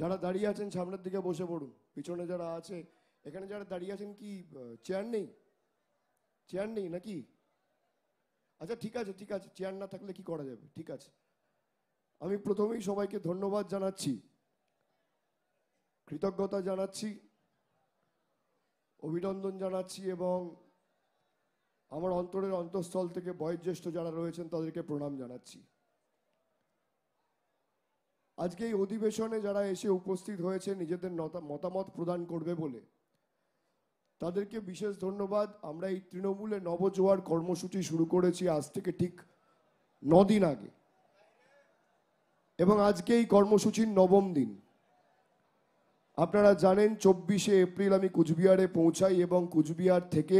যারা দাঁড়িয়ে আছেন সামনের দিকে বসে পড়ুন পিছনে যারা আছে এখানে যারা দাঁড়িয়ে আছেন কি চেয়ার নেই চেয়ার নেই নাকি আচ্ছা ঠিক আছে ঠিক আছে চেয়ার না থাকলে কি করা যাবে ঠিক আছে আমি প্রথমেই সবাইকে ধন্যবাদ জানাচ্ছি কৃতজ্ঞতা জানাচ্ছি অভিনন্দন জানাচ্ছি এবং আমার অন্তরের অন্তঃস্থল থেকে বয়োজ্যেষ্ঠ যারা রয়েছেন তাদেরকে প্রণাম জানাচ্ছি আজকে এই অধিবেশনে যারা এসে উপস্থিত হয়েছে নিজেদের মতামত প্রদান করবে বলে তাদেরকে বিশেষ ধন্যবাদ আমরা এই তৃণমূলে নবজোয়ার কর্মসূচি শুরু করেছি আজ থেকে ঠিক নদিন আগে এবং আজকে এই কর্মসূচির নবম দিন আপনারা জানেন চব্বিশে এপ্রিল আমি কুচবিহারে পৌঁছাই এবং কুচবিহার থেকে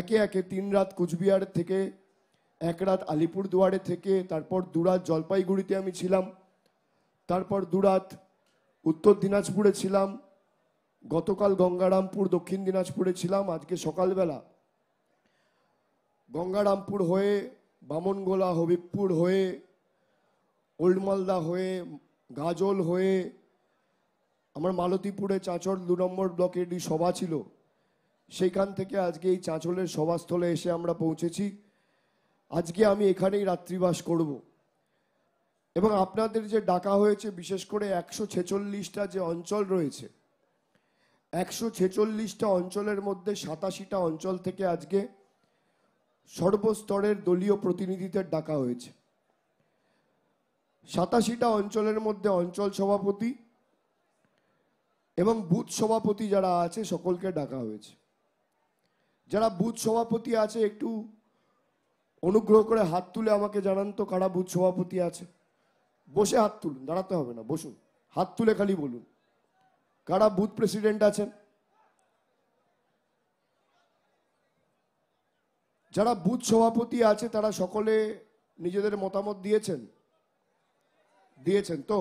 একে একে তিন রাত কুচবিহার থেকে এক রাত আলিপুরদুয়ারে থেকে তারপর দুরাত জলপাইগুড়িতে আমি ছিলাম তারপর দুরাত উত্তর দিনাজপুরে ছিলাম গতকাল গঙ্গারামপুর দক্ষিণ দিনাজপুরে ছিলাম আজকে সকালবেলা গঙ্গারামপুর হয়ে বামনগোলা হবিবপুর হয়ে ওল্ডমালদা হয়ে গাজল হয়ে আমার মালতীপুরে চাঁচল দু নম্বর ব্লকের একটি সভা ছিল সেইখান থেকে আজকে এই চাঁচলের সভাস্থলে এসে আমরা পৌঁছেছি আজকে আমি এখানেই রাত্রিবাস করবো এবং আপনাদের যে ডাকা হয়েছে বিশেষ করে একশো ছেচল্লিশটা যে অঞ্চল রয়েছে একশো ছেচল্লিশটা অঞ্চলের মধ্যে সাতাশিটা অঞ্চল থেকে আজকে সর্বস্তরের দলীয় প্রতিনিধিদের ডাকা হয়েছে সাতাশিটা অঞ্চলের মধ্যে অঞ্চল সভাপতি এবং বুথ সভাপতি যারা আছে সকলকে ডাকা হয়েছে যারা বুথ সভাপতি আছে একটু অনুগ্রহ করে হাত তুলে আমাকে জানান তো কারা বুথ সভাপতি আছে বসে হাত তুলুন দাঁড়াতে হবে না বসুন হাত তুলে খালি বলুন কারা বুথ প্রেসিডেন্ট আছেন যারা বুথ সভাপতি আছে তারা সকলে নিজেদের মতামত দিয়েছেন দিয়েছেন তো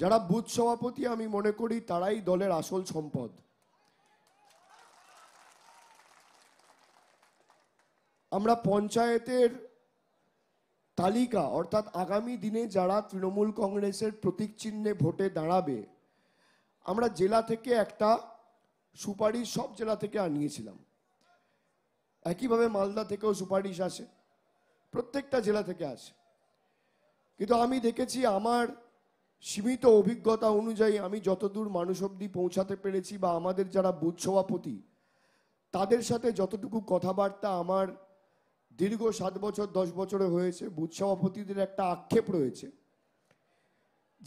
যারা বুথ সভাপতি আমি মনে করি তারাই দলের আসল সম্পদ আমরা পঞ্চায়েতের তালিকা অর্থাৎ আগামী দিনে যারা তৃণমূল কংগ্রেসের প্রতীক চিহ্নে ভোটে দাঁড়াবে আমরা জেলা থেকে একটা সুপারিশ সব জেলা থেকে আনিয়েছিলাম একইভাবে মালদা থেকেও সুপারিশ আসে প্রত্যেকটা জেলা থেকে আসে কিন্তু আমি দেখেছি আমার সীমিত অভিজ্ঞতা অনুযায়ী আমি যতদূর মানুষ অবধি পৌঁছাতে পেরেছি বা আমাদের যারা বুথ সভাপতি তাদের সাথে যতটুকু কথাবার্তা আমার দীর্ঘ সাত বছর দশ বছরে হয়েছে বুথ সভাপতিদের একটা আক্ষেপ রয়েছে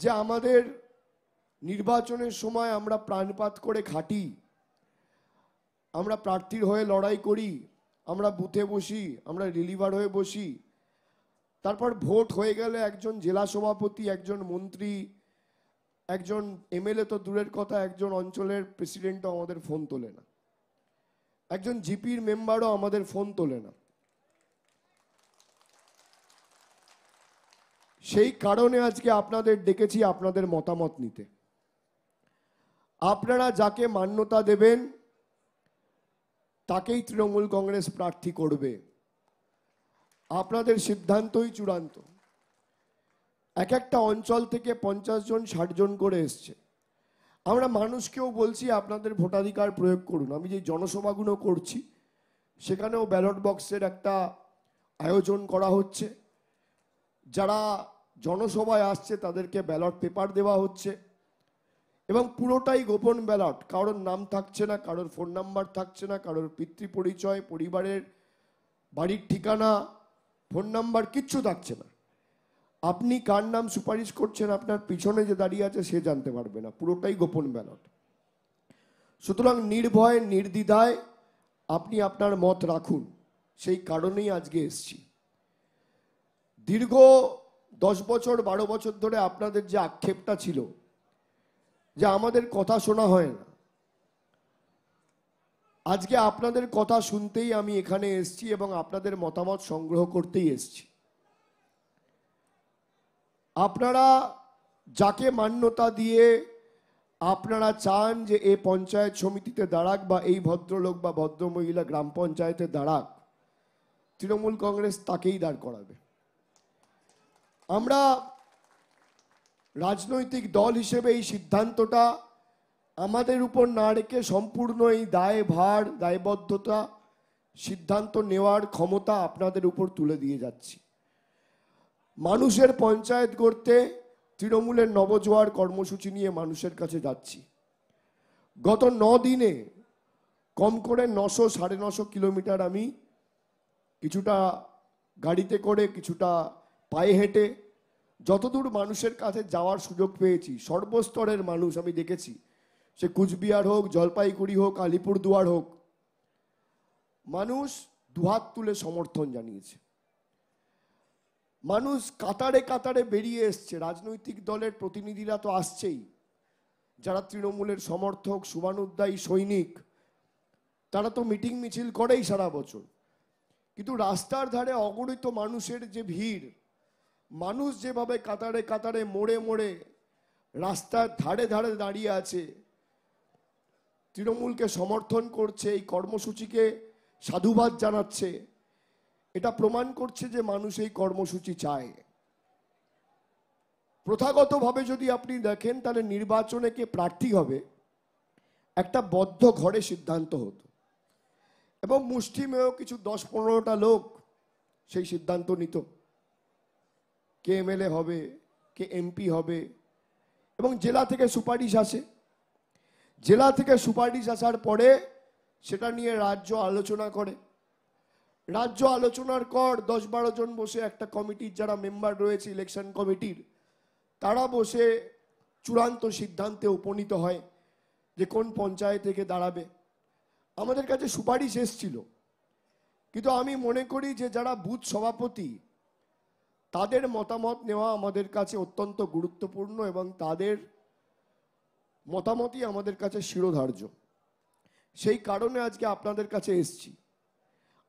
যে আমাদের নির্বাচনের সময় আমরা প্রাণপাত করে খাটি আমরা প্রার্থীর হয়ে লড়াই করি আমরা বুথে বসি আমরা রিলিভার হয়ে বসি তারপর ভোট হয়ে গেলে একজন জেলা সভাপতি একজন মন্ত্রী একজন এমএলএ তো দূরের কথা একজন অঞ্চলের প্রেসিডেন্টও আমাদের ফোন তোলে না একজন জিপির মেম্বারও আমাদের ফোন তোলে না সেই কারণে আজকে আপনাদের ডেকেছি আপনাদের মতামত নিতে আপনারা যাকে মান্যতা দেবেন তাকেই তৃণমূল কংগ্রেস প্রার্থী করবে আপনাদের সিদ্ধান্তই চূড়ান্ত এক একটা অঞ্চল থেকে পঞ্চাশ জন ষাট জন করে এসছে আমরা মানুষকেও বলছি আপনাদের ভোটাধিকার প্রয়োগ করুন আমি যে জনসভাগুলো করছি সেখানেও ব্যালট বক্সের একটা আয়োজন করা হচ্ছে যারা জনসভায় আসছে তাদেরকে ব্যালট পেপার দেওয়া হচ্ছে এবং পুরোটাই গোপন ব্যালট কারোর নাম থাকছে না কারোর ফোন নাম্বার থাকছে না কারোর পিতৃ পরিচয় পরিবারের বাড়ির ঠিকানা ফোন নাম্বার কিচ্ছু থাকছে না আপনি কার নাম সুপারিশ করছেন আপনার পিছনে যে দাঁড়িয়ে আছে সে জানতে পারবে না পুরোটাই গোপন ব্যালট সুতরাং নির্ভয় নির্দ্বিধায় আপনি আপনার মত রাখুন সেই কারণেই আজকে এসছি দীর্ঘ দশ বছর বারো বছর ধরে আপনাদের যে আক্ষেপটা ছিল যে আমাদের কথা শোনা হয় না আজকে আপনাদের কথা শুনতেই আমি এখানে এসছি এবং আপনাদের মতামত সংগ্রহ করতেই এসছি আপনারা যাকে মান্যতা দিয়ে আপনারা চান যে এই পঞ্চায়েত সমিতিতে দাঁড়াক বা এই ভদ্রলোক বা ভদ্রমহিলা গ্রাম পঞ্চায়েতে দাঁড়াক তৃণমূল কংগ্রেস তাকেই দাঁড় করাবে আমরা রাজনৈতিক দল হিসেবে এই সিদ্ধান্তটা আমাদের উপর না রেখে সম্পূর্ণ এই দায় ভার দায়বদ্ধতা সিদ্ধান্ত নেওয়ার ক্ষমতা আপনাদের উপর তুলে দিয়ে যাচ্ছি মানুষের পঞ্চায়েত গড়তে তৃণমূলের নবজোয়ার কর্মসূচি নিয়ে মানুষের কাছে যাচ্ছি গত ন দিনে কম করে নশো সাড়ে নশো কিলোমিটার আমি কিছুটা গাড়িতে করে কিছুটা পায়ে হেঁটে যতদূর মানুষের কাছে যাওয়ার সুযোগ পেয়েছি সর্বস্তরের মানুষ আমি দেখেছি সে কুচবিহার হোক জলপাইগুড়ি হোক আলিপুরদুয়ার হোক মানুষ দুহাত তুলে সমর্থন জানিয়েছে মানুষ কাতারে কাতারে বেরিয়ে এসছে রাজনৈতিক দলের প্রতিনিধিরা তো আসছেই যারা তৃণমূলের সমর্থক শুভানুদ্দায়ী সৈনিক তারা তো মিটিং মিছিল করেই সারা বছর কিন্তু রাস্তার ধারে অগণিত মানুষের যে ভিড় মানুষ যেভাবে কাতারে কাতারে মোড়ে মোড়ে রাস্তার ধারে ধারে দাঁড়িয়ে আছে তৃণমূলকে সমর্থন করছে এই কর্মসূচিকে সাধুবাদ জানাচ্ছে এটা প্রমাণ করছে যে মানুষ এই কর্মসূচি চায় প্রথাগতভাবে যদি আপনি দেখেন তাহলে নির্বাচনে কে প্রার্থী হবে একটা বদ্ধ ঘরে সিদ্ধান্ত হতো এবং মুষ্টিমেয় কিছু দশ পনেরোটা লোক সেই সিদ্ধান্ত নিত কে এমএলএ হবে কে এমপি হবে এবং জেলা থেকে সুপারিশ আসে জেলা থেকে সুপারিশ আসার পরে সেটা নিয়ে রাজ্য আলোচনা করে রাজ্য আলোচনার কর দশ বারো জন বসে একটা কমিটির যারা মেম্বার রয়েছে ইলেকশন কমিটির তারা বসে চূড়ান্ত সিদ্ধান্তে উপনীত হয় যে কোন পঞ্চায়েত থেকে দাঁড়াবে আমাদের কাছে সুপারিশ এসছিল কিন্তু আমি মনে করি যে যারা বুথ সভাপতি তাদের মতামত নেওয়া আমাদের কাছে অত্যন্ত গুরুত্বপূর্ণ এবং তাদের মতামতই আমাদের কাছে শিরোধার্য সেই কারণে আজকে আপনাদের কাছে এসছি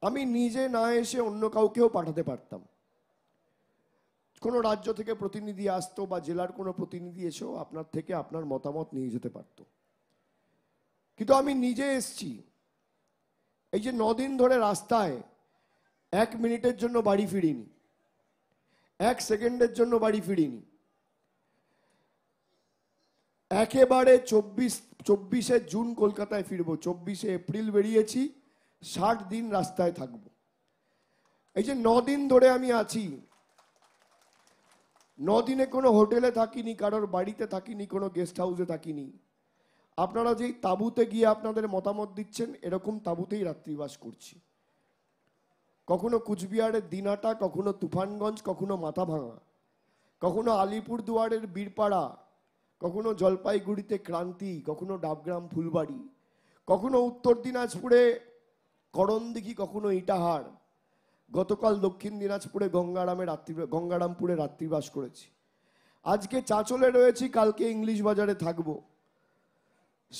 আমি নিজে না এসে অন্য কাউকেও পাঠাতে পারতাম কোনো রাজ্য থেকে প্রতিনিধি আসতো বা জেলার কোনো প্রতিনিধি এসেও আপনার থেকে আপনার মতামত নিয়ে যেতে পারত কিন্তু আমি নিজে এসছি এই যে নদিন ধরে রাস্তায় এক মিনিটের জন্য বাড়ি ফিরিনি এক সেকেন্ডের জন্য বাড়ি ফিরিনি একেবারে চব্বিশ চব্বিশে জুন কলকাতায় ফিরবো চব্বিশে এপ্রিল বেরিয়েছি ষাট দিন রাস্তায় থাকব এই যে নদিন ধরে আমি আছি নদিনে কোনো হোটেলে থাকিনি কারোর বাড়িতে থাকিনি কোনো গেস্ট হাউসে থাকিনি আপনারা যেই তাঁবুতে গিয়ে আপনাদের মতামত দিচ্ছেন এরকম তাঁবুতেই রাত্রিবাস করছি কখনো কুচবিহারের দিনাটা কখনো তুফানগঞ্জ কখনো মাথাভাঙা কখনো আলিপুরদুয়ারের বীরপাড়া কখনো জলপাইগুড়িতে ক্রান্তি কখনো ডাবগ্রাম ফুলবাড়ি কখনো উত্তর দিনাজপুরে করণদিঘি কখনো ইটাহার গতকাল দক্ষিণ দিনাজপুরে গঙ্গারামে রাত্রি গঙ্গারামপুরে রাত্রিবাস করেছি আজকে চাচলে রয়েছি কালকে ইংলিশ বাজারে থাকব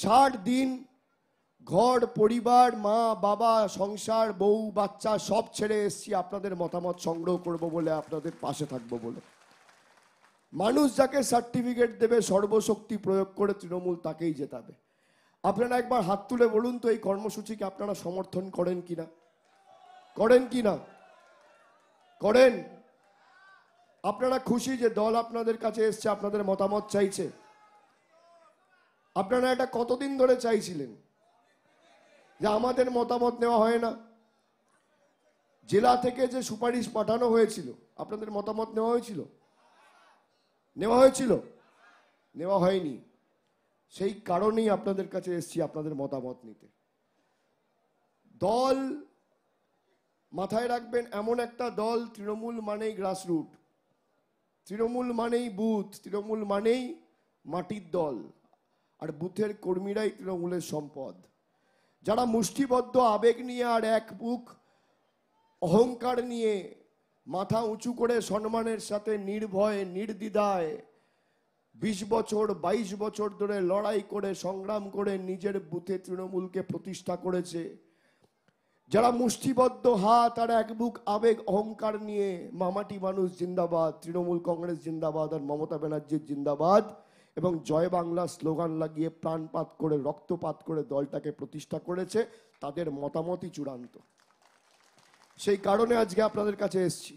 ষাট দিন ঘর পরিবার মা বাবা সংসার বউ বাচ্চা সব ছেড়ে এসছি আপনাদের মতামত সংগ্রহ করব বলে আপনাদের পাশে থাকব বলে মানুষ যাকে সার্টিফিকেট দেবে সর্বশক্তি প্রয়োগ করে তৃণমূল তাকেই জেতাবে আপনারা একবার হাত তুলে বলুন তো এই কর্মসূচিকে আপনারা সমর্থন করেন কি না করেন কি না করেন আপনারা খুশি যে দল আপনাদের কাছে এসছে আপনাদের মতামত চাইছে আপনারা এটা কতদিন ধরে চাইছিলেন যে আমাদের মতামত নেওয়া হয় না জেলা থেকে যে সুপারিশ পাঠানো হয়েছিল আপনাদের মতামত নেওয়া হয়েছিল নেওয়া হয়েছিল নেওয়া হয়নি সেই কারণেই আপনাদের কাছে এসছি আপনাদের মতামত নিতে দল মাথায় রাখবেন এমন একটা দল তৃণমূল মানেই গ্রাসরুট তৃণমূল মানেই বুথ তৃণমূল মানেই মাটির দল আর বুথের কর্মীরাই তৃণমূলের সম্পদ যারা মুষ্টিবদ্ধ আবেগ নিয়ে আর এক বুক অহংকার নিয়ে মাথা উঁচু করে সম্মানের সাথে নির্ভয়ে নির্দিদায় বিশ বছর বাইশ বছর ধরে লড়াই করে সংগ্রাম করে নিজের বুথে তৃণমূলকে প্রতিষ্ঠা করেছে যারা মুষ্টিবদ্ধ হাত আর এক বুক আবেগ অহংকার নিয়ে মামাটি মানুষ জিন্দাবাদ তৃণমূল কংগ্রেস জিন্দাবাদ আর মমতা ব্যানার্জির জিন্দাবাদ এবং জয় বাংলা স্লোগান লাগিয়ে প্রাণপাত করে রক্তপাত করে দলটাকে প্রতিষ্ঠা করেছে তাদের মতামতই চূড়ান্ত সেই কারণে আজকে আপনাদের কাছে এসছি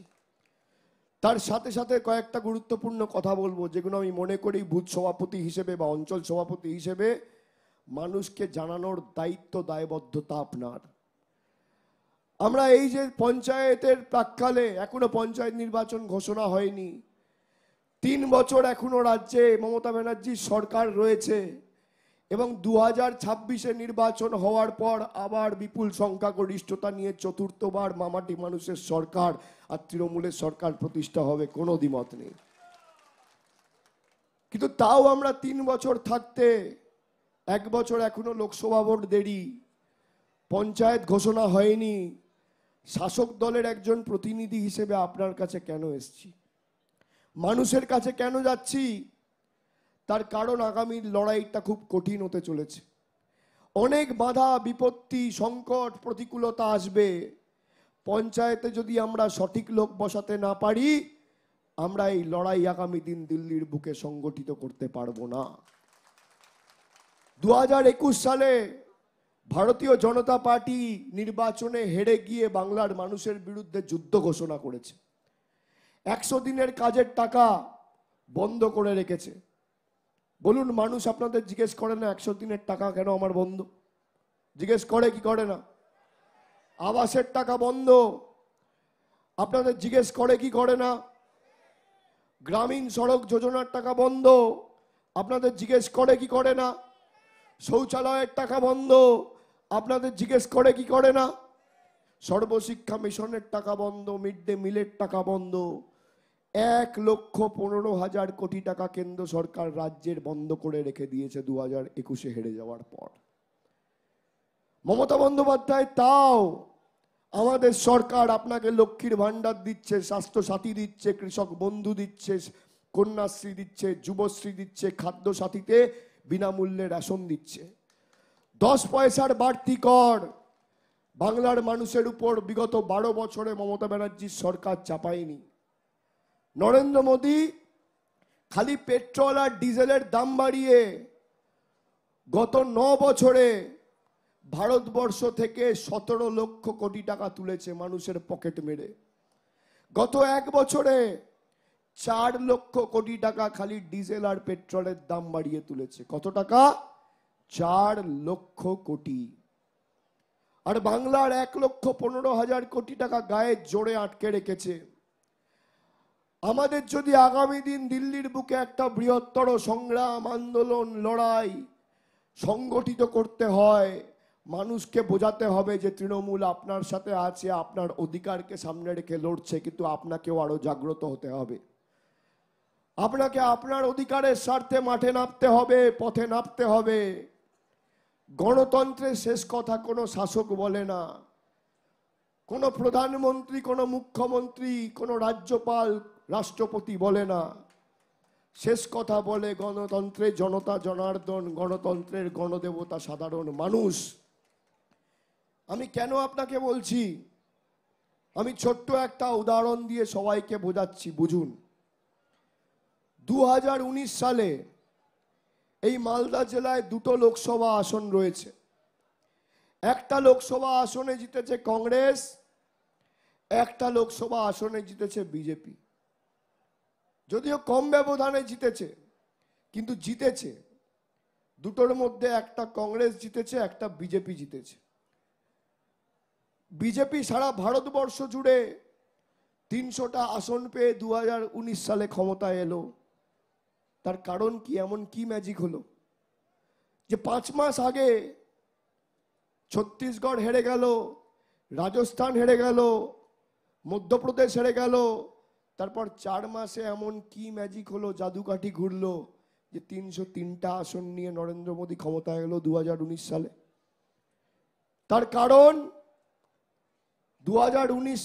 তার সাথে সাথে কয়েকটা গুরুত্বপূর্ণ কথা বলবো যেগুলো আমি মনে করি বুথ সভাপতি হিসেবে বা অঞ্চল সভাপতি হিসেবে মানুষকে জানানোর দায়িত্ব দায়বদ্ধতা আপনার আমরা এই যে পঞ্চায়েতের প্রাককালে এখনো পঞ্চায়েত নির্বাচন ঘোষণা হয়নি তিন বছর এখনও রাজ্যে মমতা ব্যানার্জির সরকার রয়েছে এবং দু হাজার ছাব্বিশে নির্বাচন হওয়ার পর আবার বিপুল সংখ্যাগরিষ্ঠতা নিয়ে চতুর্থবার মামাটি মানুষের সরকার আর তৃণমূলের সরকার প্রতিষ্ঠা হবে কোনো দ্বিমত নেই কিন্তু তাও আমরা তিন বছর থাকতে এক বছর এখনো লোকসভা ভোট দেরি পঞ্চায়েত ঘোষণা হয়নি শাসক দলের একজন প্রতিনিধি হিসেবে আপনার কাছে কেন এসছি মানুষের কাছে কেন যাচ্ছি তার কারণ আগামীর লড়াইটা খুব কঠিন হতে চলেছে অনেক বাধা বিপত্তি সংকট প্রতিকূলতা আসবে পঞ্চায়েতে যদি আমরা সঠিক লোক বসাতে না পারি আমরা এই লড়াই আগামী দিন দিল্লির বুকে সংগঠিত করতে পারবো না দু সালে ভারতীয় জনতা পার্টি নির্বাচনে হেরে গিয়ে বাংলার মানুষের বিরুদ্ধে যুদ্ধ ঘোষণা করেছে একশো দিনের কাজের টাকা বন্ধ করে রেখেছে বলুন মানুষ আপনাদের জিজ্ঞেস করে না একশো দিনের টাকা কেন আমার বন্ধ জিজ্ঞেস করে কি করে না আবাসের টাকা বন্ধ আপনাদের জিজ্ঞেস করে কি করে না গ্রামীণ সড়ক যোজনার টাকা বন্ধ আপনাদের জিজ্ঞেস করে কি করে না শৌচালয়ের টাকা বন্ধ আপনাদের জিজ্ঞেস করে কি করে না সর্বশিক্ষা মিশনের টাকা বন্ধ মিড ডে মিলের টাকা বন্ধ এক লক্ষ পনেরো হাজার কোটি টাকা কেন্দ্র সরকার রাজ্যের বন্ধ করে রেখে দিয়েছে দু হাজার একুশে হেরে যাওয়ার পর মমতা বন্দ্যোপাধ্যায় তাও আমাদের সরকার আপনাকে লক্ষ্মীর ভাণ্ডার দিচ্ছে স্বাস্থ্যসাথী দিচ্ছে কৃষক বন্ধু দিচ্ছে কন্যাশ্রী দিচ্ছে যুবশ্রী দিচ্ছে খাদ্য সাথীতে বিনামূল্যে রেশন দিচ্ছে দশ পয়সার বাড়তি কর বাংলার মানুষের উপর বিগত বারো বছরে মমতা ব্যানার্জির সরকার চাপায়নি নরেন্দ্র মোদী খালি পেট্রোল আর ডিজেলের দাম বাড়িয়ে গত ন বছরে ভারতবর্ষ থেকে সতেরো লক্ষ কোটি টাকা তুলেছে মানুষের পকেট মেরে গত এক বছরে চার লক্ষ কোটি টাকা খালি ডিজেল আর পেট্রোলের দাম বাড়িয়ে তুলেছে কত টাকা চার লক্ষ কোটি আর বাংলার এক লক্ষ পনেরো হাজার কোটি টাকা গায়ের জোরে আটকে রেখেছে আমাদের যদি আগামী দিন দিল্লির বুকে একটা বৃহত্তর সংগ্রাম আন্দোলন লড়াই সংগঠিত করতে হয় মানুষকে বোঝাতে হবে যে তৃণমূল আপনার সাথে আছে আপনার অধিকারকে সামনে রেখে লড়ছে কিন্তু আপনাকেও আরও জাগ্রত হতে হবে আপনাকে আপনার অধিকারের স্বার্থে মাঠে নামতে হবে পথে নামতে হবে গণতন্ত্রের শেষ কথা কোনো শাসক বলে না কোনো প্রধানমন্ত্রী কোনো মুখ্যমন্ত্রী কোনো রাজ্যপাল রাষ্ট্রপতি বলে না শেষ কথা বলে গণতন্ত্রের জনতা জনার্দন গণতন্ত্রের গণদেবতা সাধারণ মানুষ আমি কেন আপনাকে বলছি আমি ছোট্ট একটা উদাহরণ দিয়ে সবাইকে বোঝাচ্ছি বুঝুন দু সালে এই মালদা জেলায় দুটো লোকসভা আসন রয়েছে একটা লোকসভা আসনে জিতেছে কংগ্রেস একটা লোকসভা আসনে জিতেছে বিজেপি যদিও কম ব্যবধানে জিতেছে কিন্তু জিতেছে দুটোর মধ্যে একটা কংগ্রেস জিতেছে একটা বিজেপি জিতেছে বিজেপি সারা ভারতবর্ষ জুড়ে তিনশোটা আসন পেয়ে দু সালে ক্ষমতায় এলো তার কারণ কি এমন কি ম্যাজিক হলো যে পাঁচ মাস আগে ছত্তিশগড় হেরে গেল রাজস্থান হেরে গেল মধ্যপ্রদেশ হেরে গেল তারপর চার মাসে এমন কি ম্যাজিক হলো জাদুকাঠি ঘুরলো যে তিনশো তিনটা আসন নিয়ে নরেন্দ্র মোদী ক্ষমতায় এলো দু সালে তার কারণ দু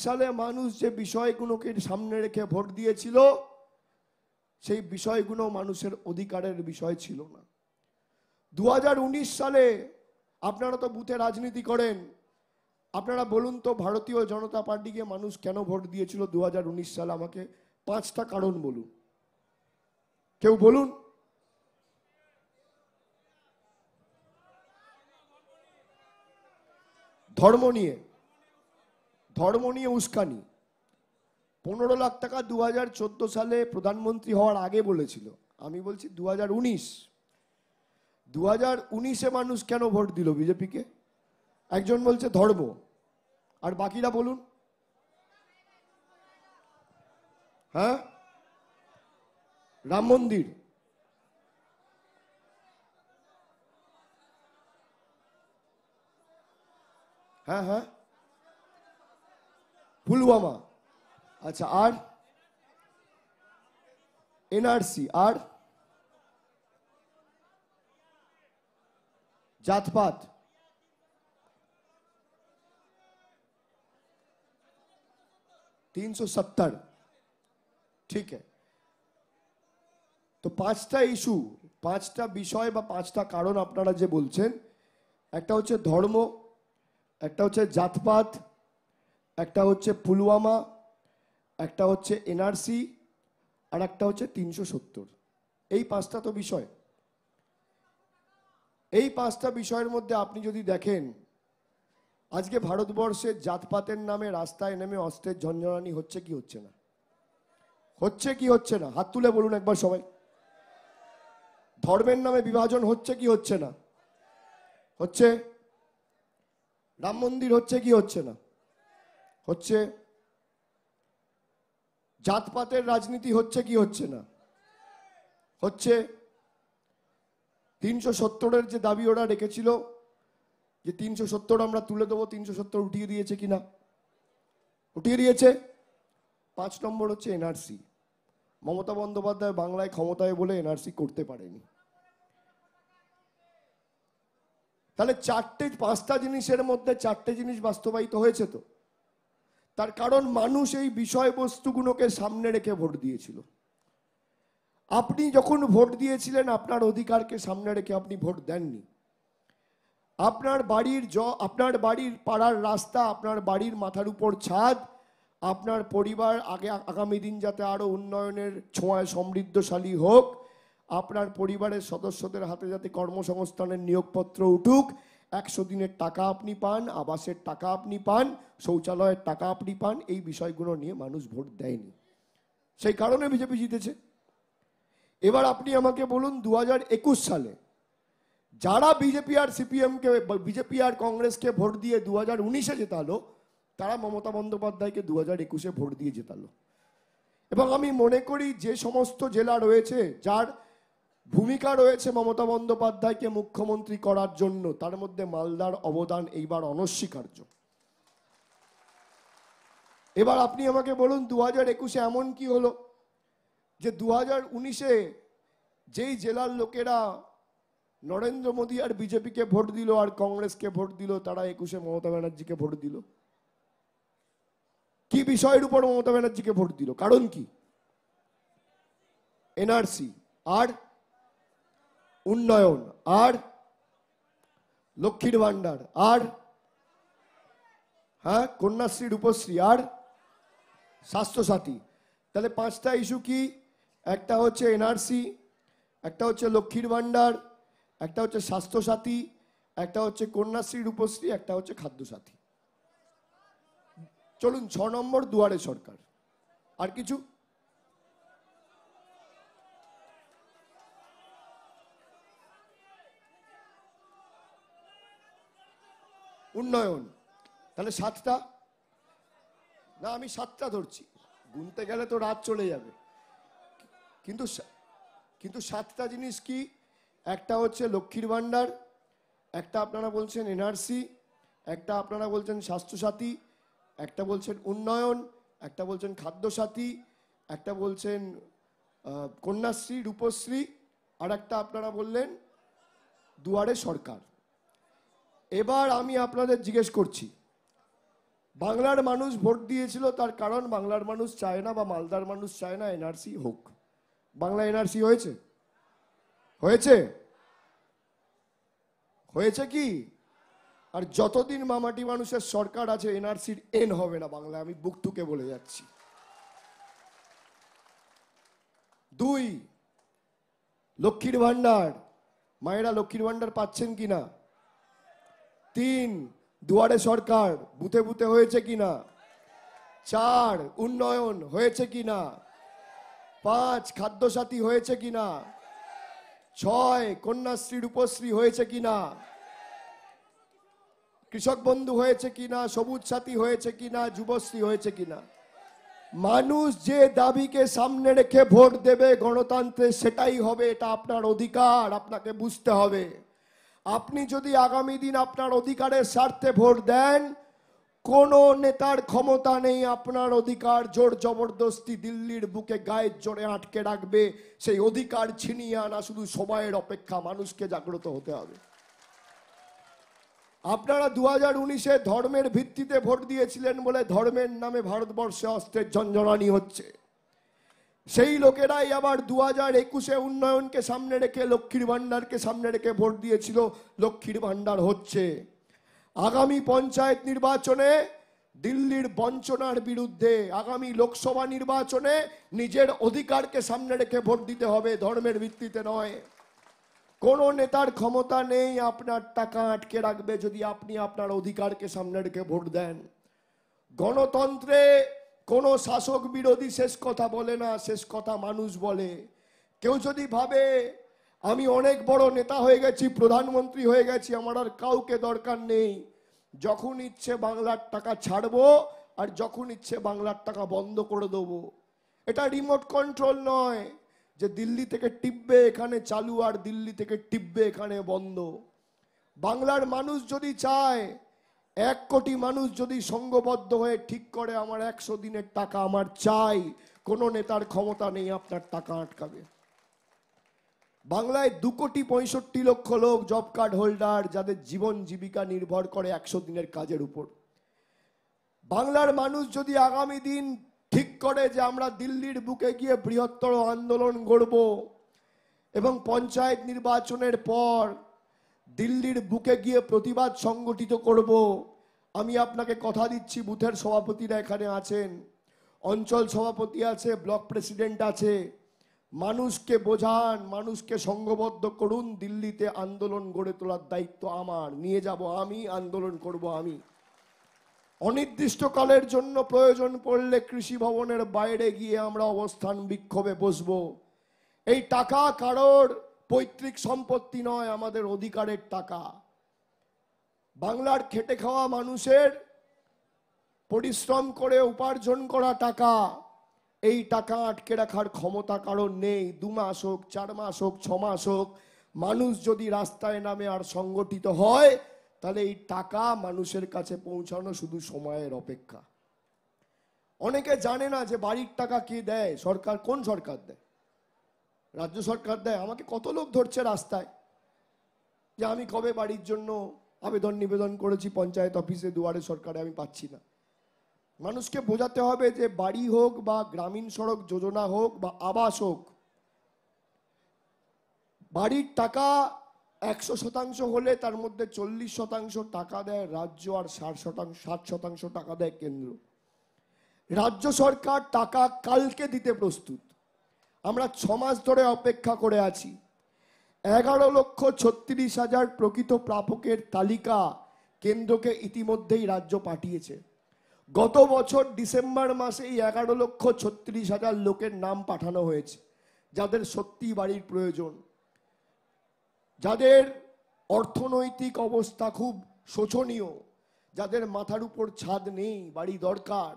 সালে মানুষ যে বিষয়গুলোকে সামনে রেখে ভোট দিয়েছিল সেই বিষয়গুলো মানুষের অধিকারের বিষয় ছিল না দু সালে আপনারা তো বুথে রাজনীতি করেন আপনারা বলুন তো ভারতীয় জনতা পার্টিকে মানুষ কেন ভোট দিয়েছিল দু সালে আমাকে পাঁচটা কারণ বলুন কেউ বলুন ধর্ম নিয়ে ধর্ম নিয়ে উস্কানি পনেরো লাখ টাকা দু হাজার সালে প্রধানমন্ত্রী হওয়ার আগে বলেছিল আমি বলছি দু হাজার উনিশ দু হাজার উনিশে মানুষ কেন ভোট দিল বিজেপিকে একজন বলছে ধর্ম আর বাকিরা বলুন হ্যাঁ রাম মন্দির হ্যাঁ হ্যাঁ পুলওয়ামা আচ্ছা আর এনআরসি আর জাতপাত তিনশো সত্তর ঠিক তো পাঁচটা ইস্যু পাঁচটা বিষয় বা পাঁচটা কারণ আপনারা যে বলছেন একটা হচ্ছে ধর্ম একটা হচ্ছে জাতপাত একটা হচ্ছে পুলওয়ামা একটা হচ্ছে এনআরসি আর একটা হচ্ছে তিনশো সত্তর এই পাঁচটা তো বিষয় এই পাঁচটা বিষয়ের মধ্যে আপনি যদি দেখেন আজকে ভারতবর্ষে জাতপাতের নামে রাস্তায় নেমে অস্ত্রের ঝঞ্ঝরানি হচ্ছে কি হচ্ছে না হচ্ছে কি হচ্ছে না হাত তুলে বলুন একবার সবাই ধর্মের নামে বিভাজন হচ্ছে কি হচ্ছে না হচ্ছে রাম মন্দির হচ্ছে কি হচ্ছে না হচ্ছে জাতপাতের রাজনীতি হচ্ছে কি হচ্ছে না হচ্ছে তিনশো সত্তরের যে দাবি ওরা রেখেছিল যে তিনশো সত্তর আমরা তুলে দেবো তিনশো সত্তর উঠিয়ে দিয়েছে কিনা উঠিয়ে দিয়েছে পাঁচ নম্বর হচ্ছে এনআরসি মমতা বন্দ্যোপাধ্যায় বাংলায় ক্ষমতায় বলে এনআরসি করতে পারেনি তাহলে চারটে পাঁচটা জিনিসের মধ্যে চারটে জিনিস বাস্তবায়িত হয়েছে তো তার কারণ মানুষ এই বিষয়বস্তুগুলোকে সামনে রেখে ভোট দিয়েছিল আপনি যখন ভোট দিয়েছিলেন আপনার অধিকারকে সামনে রেখে আপনি ভোট দেননি আপনার বাড়ির জ আপনার বাড়ির পাড়ার রাস্তা আপনার বাড়ির মাথার উপর ছাদ আপনার পরিবার আগে আগামী দিন যাতে আরও উন্নয়নের ছোঁয়ায় সমৃদ্ধশালী হোক আপনার পরিবারের সদস্যদের হাতে যাতে কর্মসংস্থানের নিয়োগপত্র উঠুক একশো দিনের টাকা আপনি পান আবাসের টাকা আপনি পান শৌচালয়ের টাকা আপনি পান এই বিষয়গুলো নিয়ে মানুষ ভোট দেয়নি সেই কারণে বিজেপি জিতেছে এবার আপনি আমাকে বলুন দু সালে যারা বিজেপি আর সিপিএমকে বিজেপি আর কংগ্রেসকে ভোট দিয়ে দু হাজার উনিশে জেতালো তারা মমতা বন্দ্যোপাধ্যায়কে দু হাজার একুশে ভোট দিয়ে জেতালো এবং আমি মনে করি যে সমস্ত জেলা রয়েছে যার ভূমিকা রয়েছে মমতা বন্দ্যোপাধ্যায়কে মুখ্যমন্ত্রী করার জন্য তার মধ্যে মালদার অবদান এইবার অনস্বীকার্য এবার আপনি আমাকে বলুন দু হাজার একুশে এমন কি হলো যে দু হাজার উনিশে যেই জেলার লোকেরা নরেন্দ্র মোদী আর বিজেপিকে ভোট দিল আর কংগ্রেসকে ভোট দিল তারা একুশে মমতা ব্যানার্জিকে ভোট দিল কি বিষয়ের উপর মমতা ব্যানার্জিকে ভোট দিল কারণ কি এনআরসি আর উন্নয়ন আর লক্ষ্মীর ভান্ডার আর হ্যাঁ কন্যাশ্রী রূপশ্রী আর স্বাস্থ্যসাথী তাহলে পাঁচটা ইস্যু কি একটা হচ্ছে এনআরসি একটা হচ্ছে লক্ষ্মীর ভান্ডার একটা হচ্ছে স্বাস্থ্যসাথী একটা হচ্ছে কন্যাশ্রী রূপশ্রী একটা হচ্ছে খাদ্যসাথী চলুন ছ নম্বর দুয়ারে সরকার আর কিছু উন্নয়ন তাহলে সাতটা না আমি সাতটা ধরছি গুনতে গেলে তো রাত চলে যাবে কিন্তু কিন্তু সাতটা জিনিস কি একটা হচ্ছে লক্ষ্মীর ভাণ্ডার একটা আপনারা বলছেন এনআরসি একটা আপনারা বলছেন স্বাস্থ্যসাথী একটা বলছেন উন্নয়ন একটা বলছেন খাদ্যসাথী একটা বলছেন কন্যাশ্রী রূপশ্রী আর একটা আপনারা বললেন দুয়ারে সরকার এবার আমি আপনাদের জিজ্ঞেস করছি বাংলার মানুষ ভোট দিয়েছিল তার কারণ বাংলার মানুষ চায় না বা মালদার মানুষ চায় না এনআরসি হোক বাংলা এনআরসি হয়েছে হয়েছে হয়েছে কি আর যতদিন মামাটি মানুষের সরকার আছে এনআরসির এন হবে না বাংলা আমি বুক টুকে বলে যাচ্ছি দুই লক্ষ্মীর ভাণ্ডার মায়েরা লক্ষ্মীর ভাণ্ডার পাচ্ছেন কি না তিন দুয়ারে সরকার বুথে বুথে হয়েছে কিনা চার উন্নয়ন হয়েছে কিনা পাঁচ খাদ্যসাথী হয়েছে কিনা ছয় কন্যাশ্রী রূপশ্রী হয়েছে কিনা কৃষক বন্ধু হয়েছে কিনা সবুজ সাথী হয়েছে কিনা যুবশ্রী হয়েছে কিনা মানুষ যে দাবিকে সামনে রেখে ভোট দেবে গণতন্ত্রে সেটাই হবে এটা আপনার অধিকার আপনাকে বুঝতে হবে আপনি যদি আগামী দিন আপনার অধিকারের স্বার্থে ভোট দেন কোনো নেতার ক্ষমতা নেই আপনার অধিকার জোর জবরদস্তি দিল্লির বুকে গায়ের জোরে আটকে রাখবে সেই অধিকার ছিনিয়ে আনা শুধু সময়ের অপেক্ষা মানুষকে জাগ্রত হতে হবে আপনারা দু হাজার উনিশে ধর্মের ভিত্তিতে ভোট দিয়েছিলেন বলে ধর্মের নামে ভারতবর্ষে অস্ত্রের ঝঞ্ঝনানি হচ্ছে সেই লোকেরাই আবার দু হাজার একুশে উন্নয়নকে সামনে রেখে লক্ষ্মীর ভাণ্ডারকে সামনে রেখে ভোট দিয়েছিল লক্ষ্মীর ভাণ্ডার হচ্ছে আগামী পঞ্চায়েত নির্বাচনে দিল্লির বঞ্চনার বিরুদ্ধে আগামী লোকসভা নির্বাচনে নিজের অধিকারকে সামনে রেখে ভোট দিতে হবে ধর্মের ভিত্তিতে নয় কোনো নেতার ক্ষমতা নেই আপনার টাকা আটকে রাখবে যদি আপনি আপনার অধিকারকে সামনে রেখে ভোট দেন গণতন্ত্রে কোনো শাসক বিরোধী শেষ কথা বলে না শেষ কথা মানুষ বলে কেউ যদি ভাবে আমি অনেক বড় নেতা হয়ে গেছি প্রধানমন্ত্রী হয়ে গেছি আমার আর কাউকে দরকার নেই যখন ইচ্ছে বাংলার টাকা ছাড়বো আর যখন ইচ্ছে বাংলার টাকা বন্ধ করে দেবো এটা রিমোট কন্ট্রোল নয় যে দিল্লি থেকে টিপবে এখানে চালু আর দিল্লি থেকে টিপবে এখানে বন্ধ বাংলার মানুষ যদি চায় এক কোটি মানুষ যদি সঙ্গবদ্ধ হয়ে ঠিক করে আমার একশো দিনের টাকা আমার চাই কোনো নেতার ক্ষমতা নেই আপনার টাকা আটকাবে বাংলায় দু কোটি পঁয়ষট্টি লক্ষ লোক জব কার্ড হোল্ডার যাদের জীবন জীবিকা নির্ভর করে একশো দিনের কাজের উপর বাংলার মানুষ যদি আগামী দিন ঠিক করে যে আমরা দিল্লির বুকে গিয়ে বৃহত্তর আন্দোলন গড়ব এবং পঞ্চায়েত নির্বাচনের পর দিল্লির বুকে গিয়ে প্রতিবাদ সংগঠিত করব আমি আপনাকে কথা দিচ্ছি বুথের সভাপতিরা এখানে আছেন অঞ্চল সভাপতি আছে ব্লক প্রেসিডেন্ট আছে মানুষকে বোঝান মানুষকে সঙ্গবদ্ধ করুন দিল্লিতে আন্দোলন গড়ে তোলার দায়িত্ব আমার নিয়ে যাব আমি আন্দোলন করব আমি অনির্দিষ্টকালের জন্য প্রয়োজন পড়লে কৃষি ভবনের বাইরে গিয়ে আমরা অবস্থান বিক্ষোভে বসব এই টাকা কারোর পৈতৃক সম্পত্তি নয় আমাদের অধিকারের টাকা বাংলার খেটে খাওয়া মানুষের পরিশ্রম করে উপার্জন করা টাকা এই টাকা আটকে রাখার ক্ষমতা কারণ নেই দু মাস হোক চার মাস হোক ছ মাস হোক মানুষ যদি রাস্তায় নামে আর সংগঠিত হয় তাহলে এই টাকা মানুষের কাছে পৌঁছানো শুধু সময়ের অপেক্ষা অনেকে জানে না যে বাড়ির টাকা কে দেয় সরকার কোন সরকার দেয় রাজ্য সরকার দেয় আমাকে কত লোক ধরছে রাস্তায় যে আমি কবে বাড়ির জন্য আবেদন নিবেদন করেছি পঞ্চায়েত অফিসে দুয়ারে সরকারে আমি পাচ্ছি না মানুষকে বোঝাতে হবে যে বাড়ি হোক বা গ্রামীণ সড়ক যোজনা হোক বা আবাস হোক বাড়ির টাকা একশো শতাংশ হলে তার মধ্যে চল্লিশ শতাংশ টাকা দেয় রাজ্য আর ষাট শতাংশ ষাট শতাংশ টাকা দেয় কেন্দ্র রাজ্য সরকার টাকা কালকে দিতে প্রস্তুত আমরা ছমাস ধরে অপেক্ষা করে আছি এগারো লক্ষ ছত্রিশ হাজার প্রকৃত প্রাপকের তালিকা কেন্দ্রকে ইতিমধ্যেই রাজ্য পাঠিয়েছে গত বছর ডিসেম্বর মাসে এই এগারো লক্ষ ছত্রিশ হাজার লোকের নাম পাঠানো হয়েছে যাদের সত্যি বাড়ির প্রয়োজন যাদের অর্থনৈতিক অবস্থা খুব শোচনীয় যাদের মাথার উপর ছাদ নেই বাড়ি দরকার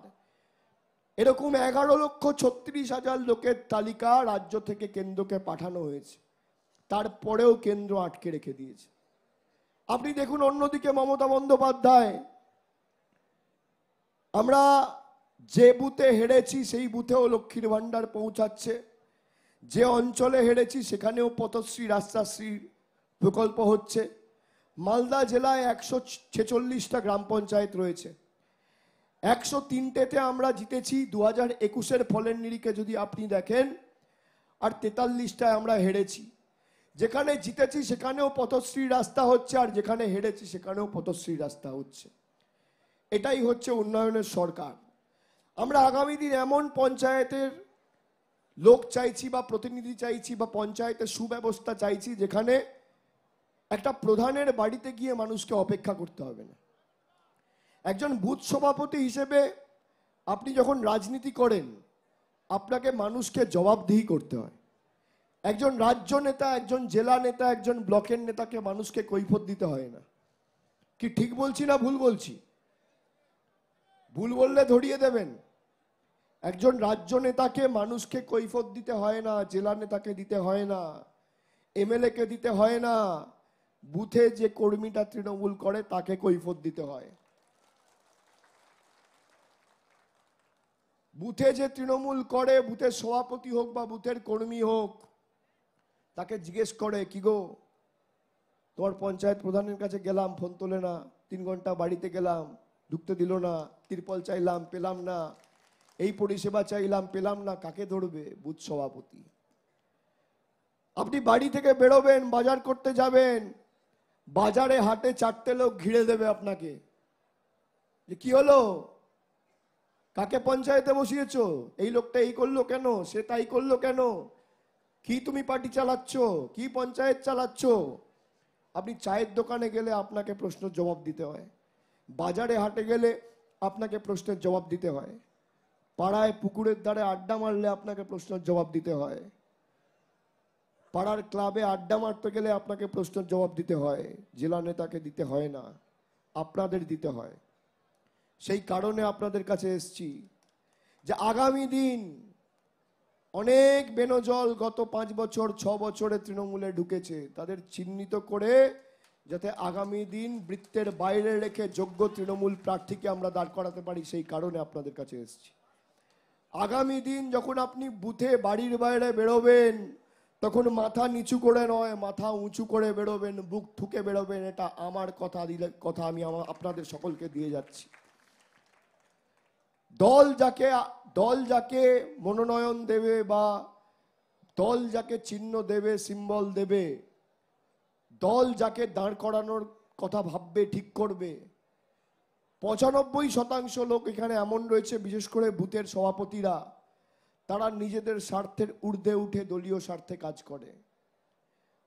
এরকম এগারো লক্ষ ছত্রিশ হাজার লোকের তালিকা রাজ্য থেকে কেন্দ্রকে পাঠানো হয়েছে তারপরেও কেন্দ্র আটকে রেখে দিয়েছে আপনি দেখুন অন্যদিকে মমতা বন্দ্যোপাধ্যায় আমরা যে বুথে হেরেছি সেই বুথেও লক্ষ্মীর ভাণ্ডার পৌঁছাচ্ছে যে অঞ্চলে হেরেছি সেখানেও পথশ্রী রাস্তাশ্রী প্রকল্প হচ্ছে মালদা জেলায় একশো ছেচল্লিশটা গ্রাম পঞ্চায়েত রয়েছে একশো তিনটেতে আমরা জিতেছি দু হাজার একুশের ফলের নিরিখে যদি আপনি দেখেন আর তেতাল্লিশটায় আমরা হেরেছি যেখানে জিতেছি সেখানেও পথশ্রী রাস্তা হচ্ছে আর যেখানে হেরেছি সেখানেও পথশ্রী রাস্তা হচ্ছে এটাই হচ্ছে উন্নয়নের সরকার আমরা আগামী দিন এমন পঞ্চায়েতের লোক চাইছি বা প্রতিনিধি চাইছি বা পঞ্চায়েতের সুব্যবস্থা চাইছি যেখানে একটা প্রধানের বাড়িতে গিয়ে মানুষকে অপেক্ষা করতে হবে না একজন বুথ সভাপতি হিসেবে আপনি যখন রাজনীতি করেন আপনাকে মানুষকে জবাবদিহি করতে হয় একজন রাজ্য নেতা একজন জেলা নেতা একজন ব্লকের নেতাকে মানুষকে কৈফত দিতে হয় না কি ঠিক বলছি না ভুল বলছি ভুল বললে ধরিয়ে দেবেন একজন রাজ্য নেতাকে মানুষকে কৈফত দিতে হয় না জেলা নেতাকে দিতে হয় না এমএলএকে দিতে হয় না বুথে যে কর্মীটা তৃণমূল করে তাকে কৈফত দিতে হয় বুথে যে তৃণমূল করে বুথের সভাপতি হোক বা বুথের কর্মী হোক তাকে জিজ্ঞেস করে কি গো তোমার পঞ্চায়েত প্রধানের কাছে গেলাম ফোন তোলে না তিন ঘন্টা বাড়িতে গেলাম ঢুকতে দিল না তিরপল চাইলাম পেলাম না এই পরিষেবা চাইলাম পেলাম না কাকে ধরবে বুথ সভাপতি আপনি বাড়ি থেকে বেরোবেন বাজার করতে যাবেন বাজারে হাটে চারটে লোক ঘিরে দেবে আপনাকে যে কি হলো কাকে পঞ্চায়েতে বসিয়েছ এই লোকটা এই করলো কেন সে তাই করলো কেন কি তুমি পার্টি চালাচ্ছ কি পঞ্চায়েত চালাচ্ছ আপনি চায়ের দোকানে গেলে আপনাকে প্রশ্ন জবাব দিতে হয় বাজারে হাটে গেলে আপনাকে প্রশ্নের জবাব দিতে হয় পাড়ায় পুকুরের দ্বারে আড্ডা মারলে আপনাকে প্রশ্নের জবাব দিতে হয় পাড়ার ক্লাবে আড্ডা মারতে গেলে আপনাকে প্রশ্নের জবাব দিতে হয় জেলা নেতাকে দিতে হয় না আপনাদের দিতে হয় সেই কারণে আপনাদের কাছে এসছি যে আগামী দিন অনেক বেনজল গত পাঁচ বছর ছ বছরে তৃণমূলে ঢুকেছে তাদের চিহ্নিত করে যাতে আগামী দিন বৃত্তের বাইরে রেখে যোগ্য তৃণমূল প্রার্থীকে আমরা দাঁড় করাতে পারি সেই কারণে আপনাদের কাছে এসছি আগামী দিন যখন আপনি বুথে বাড়ির বাইরে বেরোবেন তখন মাথা নিচু করে নয় মাথা উঁচু করে বেরোবেন বুক থুকে বেরোবেন এটা আমার কথা দিলে কথা আমি আপনাদের সকলকে দিয়ে যাচ্ছি দল যাকে দল যাকে মনোনয়ন দেবে বা দল যাকে চিহ্ন দেবে সিম্বল দেবে দল যাকে দাঁড় করানোর কথা ভাববে ঠিক করবে পঁচানব্বই শতাংশ লোক এখানে এমন রয়েছে বিশেষ করে ভূতের সভাপতিরা তারা নিজেদের স্বার্থের ঊর্ধ্বে উঠে দলীয় স্বার্থে কাজ করে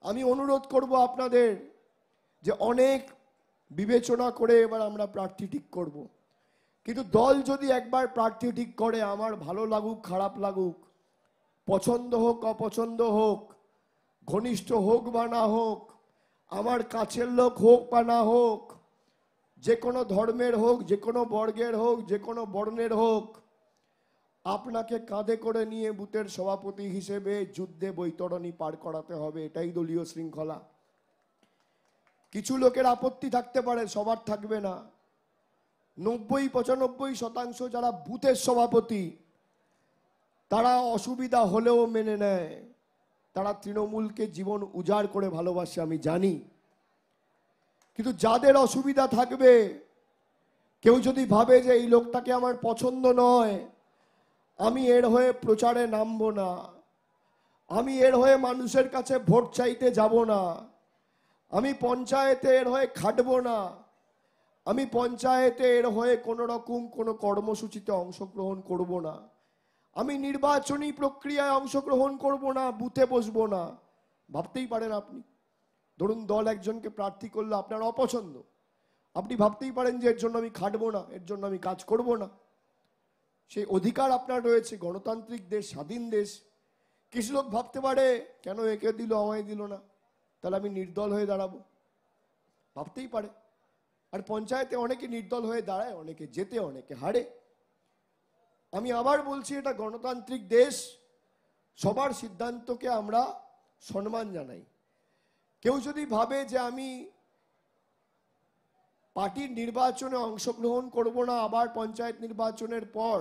আমি অনুরোধ করব আপনাদের যে অনেক বিবেচনা করে এবার আমরা প্রার্থী ঠিক করবো কিন্তু দল যদি একবার প্রার্থী ঠিক করে আমার ভালো লাগুক খারাপ লাগুক পছন্দ হোক অপছন্দ হোক ঘনিষ্ঠ হোক বা না হোক আমার কাছের লোক হোক বা না হোক যে কোনো ধর্মের হোক যে কোনো বর্গের হোক যে কোনো বর্ণের হোক আপনাকে কাঁধে করে নিয়ে বুথের সভাপতি হিসেবে যুদ্ধে বৈতরণী পার করাতে হবে এটাই দলীয় শৃঙ্খলা কিছু লোকের আপত্তি থাকতে পারে সবার থাকবে না নব্বই পঁচানব্বই শতাংশ যারা বুথের সভাপতি তারা অসুবিধা হলেও মেনে নেয় তারা তৃণমূলকে জীবন উজাড় করে ভালোবাসে আমি জানি কিন্তু যাদের অসুবিধা থাকবে কেউ যদি ভাবে যে এই লোকটাকে আমার পছন্দ নয় আমি এর হয়ে প্রচারে নামব না আমি এর হয়ে মানুষের কাছে ভোট চাইতে যাব না আমি পঞ্চায়েতে এর হয়ে খাটব না আমি পঞ্চায়েতের হয়ে কোনো রকম কোনো কর্মসূচিতে অংশগ্রহণ করব না আমি নির্বাচনী প্রক্রিয়ায় অংশগ্রহণ করব না বুথে বসবো না ভাবতেই পারেন আপনি ধরুন দল একজনকে প্রার্থী করলো আপনার অপছন্দ আপনি ভাবতেই পারেন যে এর জন্য আমি খাটবো না এর জন্য আমি কাজ করব না সেই অধিকার আপনার রয়েছে গণতান্ত্রিক দেশ স্বাধীন দেশ কিছু লোক ভাবতে পারে কেন একে দিল আমায় দিল না তাহলে আমি নির্দল হয়ে দাঁড়াবো ভাবতেই পারে আর পঞ্চায়েতে অনেকে নির্দল হয়ে দাঁড়ায় অনেকে যেতে অনেকে হারে আমি আবার বলছি এটা গণতান্ত্রিক দেশ সবার সিদ্ধান্তকে আমরা সম্মান জানাই কেউ যদি ভাবে যে আমি পার্টির নির্বাচনে অংশগ্রহণ করব না আবার পঞ্চায়েত নির্বাচনের পর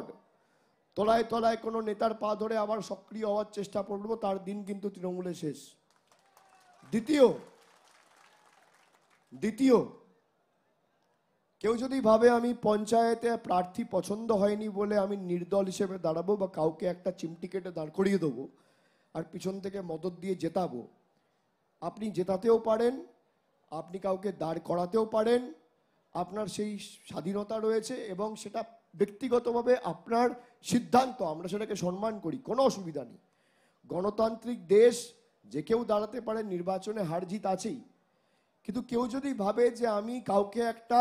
তলায় তলায় কোনো নেতার পা ধরে আবার সক্রিয় হওয়ার চেষ্টা করব তার দিন কিন্তু তৃণমূলে শেষ দ্বিতীয় দ্বিতীয় কেউ যদি ভাবে আমি পঞ্চায়েতে প্রার্থী পছন্দ হয়নি বলে আমি নির্দল হিসেবে দাঁড়াবো বা কাউকে একটা চিমটি কেটে দাঁড় করিয়ে দেবো আর পিছন থেকে মদত দিয়ে জেতাবো আপনি জেতাতেও পারেন আপনি কাউকে দাঁড় করাতেও পারেন আপনার সেই স্বাধীনতা রয়েছে এবং সেটা ব্যক্তিগতভাবে আপনার সিদ্ধান্ত আমরা সেটাকে সম্মান করি কোনো অসুবিধা নেই গণতান্ত্রিক দেশ যে কেউ দাঁড়াতে পারে নির্বাচনে হার জিত আছেই কিন্তু কেউ যদি ভাবে যে আমি কাউকে একটা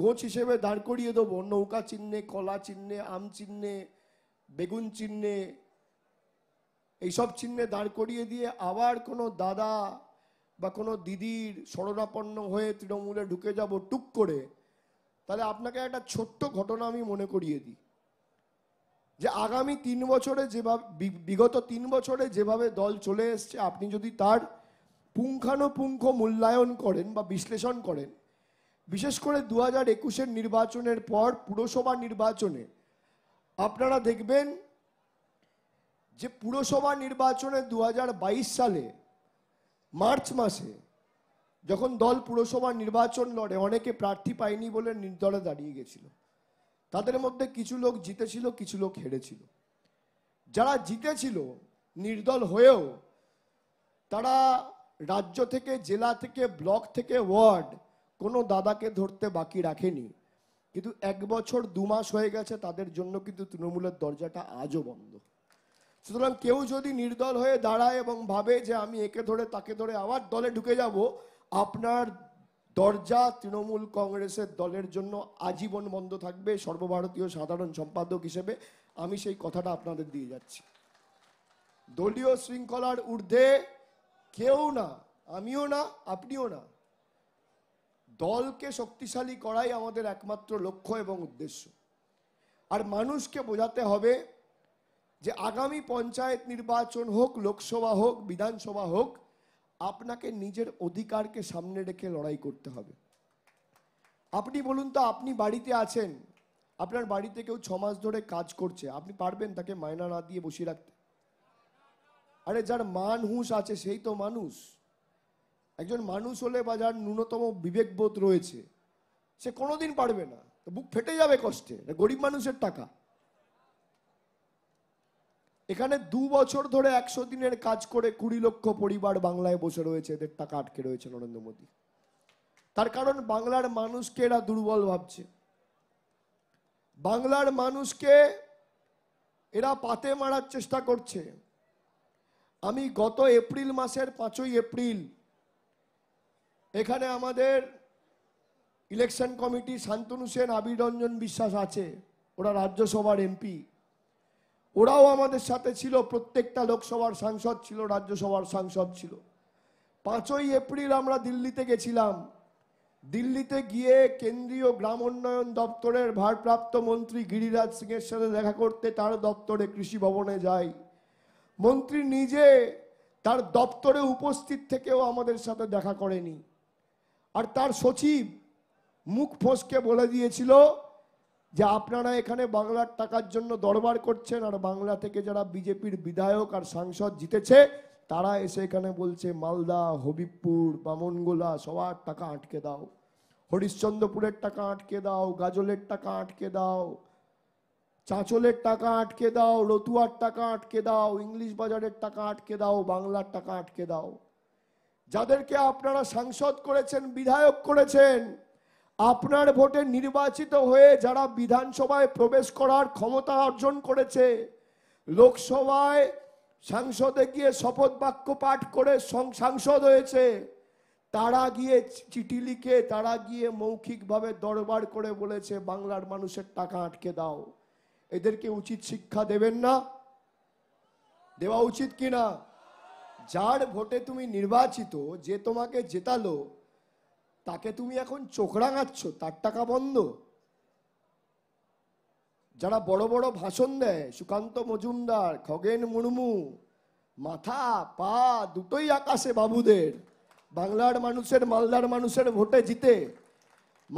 গোছ হিসেবে দাঁড় করিয়ে দেবো নৌকা চিহ্নে কলা চিহ্নে আম চিহ্নে বেগুন চিহ্নে এইসব চিহ্নে দাঁড় করিয়ে দিয়ে আবার কোনো দাদা বা কোনো দিদির স্মরণাপন্ন হয়ে তৃণমূলে ঢুকে যাব টুক করে তাহলে আপনাকে একটা ছোট্ট ঘটনা আমি মনে করিয়ে দিই যে আগামী তিন বছরে যেভাবে বিগত তিন বছরে যেভাবে দল চলে এসছে আপনি যদি তার পুঙ্খানুপুঙ্খ মূল্যায়ন করেন বা বিশ্লেষণ করেন বিশেষ করে দু হাজার একুশের নির্বাচনের পর পুরসভা নির্বাচনে আপনারা দেখবেন যে পুরসভা নির্বাচনে দু সালে মার্চ মাসে যখন দল পুরসভা নির্বাচন লড়ে অনেকে প্রার্থী পায়নি বলে নির্দলে দাঁড়িয়ে গেছিল তাদের মধ্যে কিছু লোক জিতেছিল কিছু লোক হেরেছিল যারা জিতেছিল নির্দল হয়েও তারা রাজ্য থেকে জেলা থেকে ব্লক থেকে ওয়ার্ড কোনো দাদাকে ধরতে বাকি রাখেনি কিন্তু এক বছর দু মাস হয়ে গেছে তাদের জন্য কিন্তু তৃণমূলের দরজাটা আজও বন্ধ সুতরাং কেউ যদি নির্দল হয়ে দাঁড়ায় এবং ভাবে যে আমি একে ধরে তাকে ধরে আবার দলে ঢুকে যাব আপনার দরজা তৃণমূল কংগ্রেসের দলের জন্য আজীবন বন্ধ থাকবে সর্বভারতীয় সাধারণ সম্পাদক হিসেবে আমি সেই কথাটা আপনাদের দিয়ে যাচ্ছি দলীয় শৃঙ্খলার ঊর্ধ্বে কেউ না আমিও না আপনিও না দলকে শক্তিশালী করাই আমাদের একমাত্র লক্ষ্য এবং উদ্দেশ্য আর মানুষকে বোঝাতে হবে যে আগামী পঞ্চায়েত নির্বাচন হোক লোকসভা হোক বিধানসভা হোক আপনাকে নিজের অধিকারকে সামনে রেখে লড়াই করতে হবে আপনি বলুন তো আপনি বাড়িতে আছেন আপনার বাড়িতে কেউ ছ মাস ধরে কাজ করছে আপনি পারবেন তাকে মায়না না দিয়ে বসিয়ে রাখতে আরে যার মান হুঁশ আছে সেই তো মানুষ একজন মানুষ হলে বা যার ন্যূনতম বিবেকবোধ রয়েছে সে কোনোদিন পারবে না বুক ফেটে যাবে কষ্টে গরিব মানুষের টাকা এখানে দু বছর ধরে একশো দিনের কাজ করে কুড়ি লক্ষ পরিবার বাংলায় বসে রয়েছে এদের টাকা আটকে রয়েছে নরেন্দ্র মোদী তার কারণ বাংলার মানুষকে এরা দুর্বল ভাবছে বাংলার মানুষকে এরা পাতে মারার চেষ্টা করছে আমি গত এপ্রিল মাসের পাঁচই এপ্রিল এখানে আমাদের ইলেকশন কমিটি শান্তনু সেন আবির রঞ্জন বিশ্বাস আছে ওরা রাজ্যসভার এমপি ওরাও আমাদের সাথে ছিল প্রত্যেকটা লোকসভার সাংসদ ছিল রাজ্যসভার সাংসদ ছিল পাঁচই এপ্রিল আমরা দিল্লিতে গেছিলাম দিল্লিতে গিয়ে কেন্দ্রীয় গ্রাম উন্নয়ন দপ্তরের ভারপ্রাপ্ত মন্ত্রী গিরিরাজ সিংয়ের সাথে দেখা করতে তার দপ্তরে কৃষি ভবনে যাই মন্ত্রী নিজে তার দপ্তরে উপস্থিত থেকেও আমাদের সাথে দেখা করেনি আর তার সচিব মুখ ফসকে বলে দিয়েছিল যে আপনারা এখানে বাংলার টাকার জন্য দরবার করছেন আর বাংলা থেকে যারা বিজেপির বিধায়ক আর সাংসদ জিতেছে তারা এসে এখানে বলছে মালদা হবিবপুর বামনগোলা সবার টাকা আটকে দাও হরিশ্চন্দ্রপুরের টাকা আটকে দাও গাজলের টাকা আটকে দাও চাঁচলের টাকা আটকে দাও রতুয়ার টাকা আটকে দাও ইংলিশ বাজারের টাকা আটকে দাও বাংলার টাকা আটকে দাও যাদেরকে আপনারা সাংসদ করেছেন বিধায়ক করেছেন আপনার ভোটে নির্বাচিত হয়ে যারা বিধানসভায় প্রবেশ করার ক্ষমতা অর্জন করেছে লোকসভায় সাংসদে গিয়ে শপথ বাক্য পাঠ করে সাংসদ হয়েছে তারা গিয়ে চিঠি লিখে তারা গিয়ে মৌখিকভাবে দরবার করে বলেছে বাংলার মানুষের টাকা আটকে দাও এদেরকে উচিত শিক্ষা দেবেন না দেওয়া উচিত কিনা যার ভোটে তুমি নির্বাচিত যে তোমাকে জেতালো তাকে তুমি এখন চোখ রাঙাচ্ছ তার টাকা বন্ধ যারা বড় বড় ভাষণ দেয় সুকান্ত মজুমদার খগেন মুর্মু মাথা পা দুটোই আকাশে বাবুদের বাংলার মানুষের মালদার মানুষের ভোটে জিতে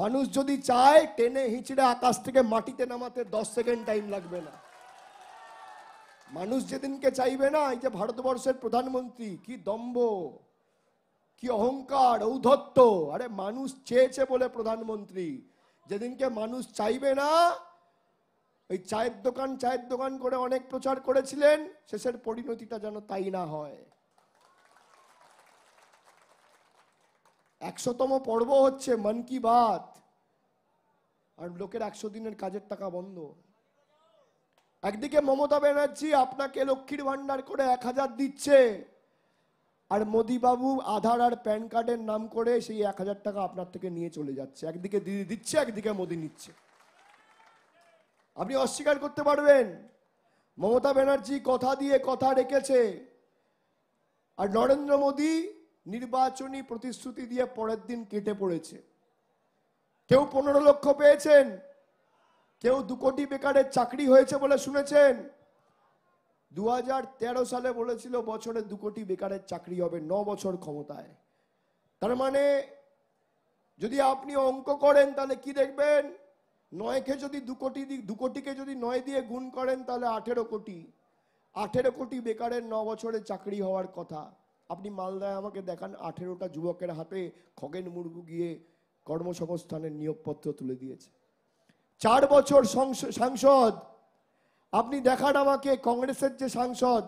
মানুষ যদি চায় টেনে হিঁচড়ে আকাশ থেকে মাটিতে নামাতে দশ সেকেন্ড টাইম লাগবে না মানুষ যেদিনকে চাইবে না এই যে ভারতবর্ষের প্রধানমন্ত্রী কি দম্ভ কি অহংকার ঔধত্ব আরে মানুষ চেয়েছে বলে প্রধানমন্ত্রী যেদিনকে মানুষ চাইবে না ওই চায়ের দোকান চায়ের দোকান করে অনেক প্রচার করেছিলেন শেষের পরিণতিটা যেন তাই না হয় একশোতম পর্ব হচ্ছে মন কি বাত আর লোকের একশো দিনের কাজের টাকা বন্ধ একদিকে মমতা ব্যানার্জি আপনাকে লক্ষ্মীর ভাণ্ডার করে এক হাজার দিচ্ছে আর মোদিবাবু আধার আর প্যান কার্ডের নাম করে সেই এক হাজার টাকা আপনার থেকে নিয়ে চলে যাচ্ছে একদিকে দিদি দিচ্ছে একদিকে মোদি নিচ্ছে আপনি অস্বীকার করতে পারবেন মমতা ব্যানার্জি কথা দিয়ে কথা রেখেছে আর নরেন্দ্র মোদী নির্বাচনী প্রতিশ্রুতি দিয়ে পরের দিন কেটে পড়েছে কেউ পনেরো লক্ষ পেয়েছেন কেউ দু কোটি বেকারের চাকরি হয়েছে বলে শুনেছেন দু সালে বলেছিল বছরে দু কোটি বেকারের চাকরি হবে ন বছর ক্ষমতায় তার মানে যদি আপনি অঙ্ক করেন তাহলে কি দেখবেন নয়কে যদি দু কোটি দু কোটিকে যদি নয় দিয়ে গুণ করেন তাহলে আঠেরো কোটি আঠেরো কোটি বেকারের ন বছরে চাকরি হওয়ার কথা আপনি মালদায় আমাকে দেখান আঠেরোটা যুবকের হাতে খগেন মুর্গু গিয়ে কর্মসংস্থানের নিয়োগপত্র তুলে দিয়েছে চার বছর সাংসদ আপনি দেখান আমাকে কংগ্রেসের যে সাংসদ